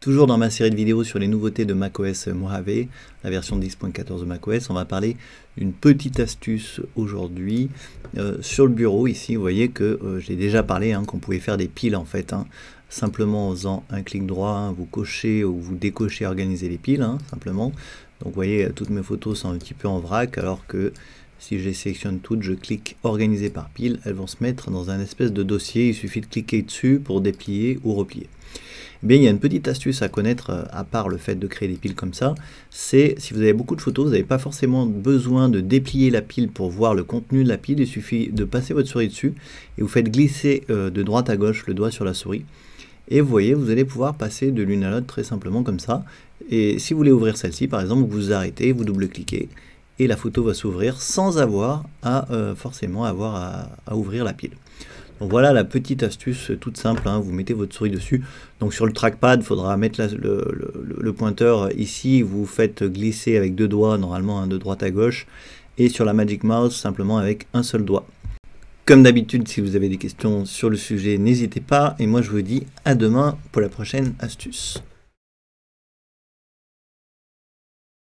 Toujours dans ma série de vidéos sur les nouveautés de macOS Mojave, la version 10.14 de macOS, on va parler d'une petite astuce aujourd'hui. Euh, sur le bureau, ici, vous voyez que euh, j'ai déjà parlé hein, qu'on pouvait faire des piles en fait. Hein. simplement en faisant un clic droit, hein, vous cochez ou vous décochez, organiser les piles, simplement. Donc vous voyez, euh, toutes mes photos sont un petit peu en vrac, alors que si je les sélectionne toutes, je clique organiser par pile, elles vont se mettre dans un espèce de dossier. Il suffit de cliquer dessus pour déplier ou replier il y a une petite astuce à connaître, euh, à part le fait de créer des piles comme ça, c'est si vous avez beaucoup de photos, vous n'avez pas forcément besoin de déplier la pile pour voir le contenu de la pile, il suffit de passer votre souris dessus et vous faites glisser euh, de droite à gauche le doigt sur la souris. Et vous voyez, vous allez pouvoir passer de l'une à l'autre très simplement comme ça. Et si vous voulez ouvrir celle-ci, par exemple, vous vous arrêtez, vous double-cliquez, et la photo va s'ouvrir sans avoir à euh, forcément avoir à, ouvrir la pile voilà la petite astuce toute simple, hein. vous mettez votre souris dessus. Donc sur le trackpad, il faudra mettre le, pointeur ici, vous faites glisser avec deux doigts, normalement un hein, de droite à gauche, et sur la Magic Mouse simplement avec un seul doigt. Comme d'habitude, si vous avez des questions sur le sujet, n'hésitez pas, et moi je vous dis à demain pour la prochaine astuce.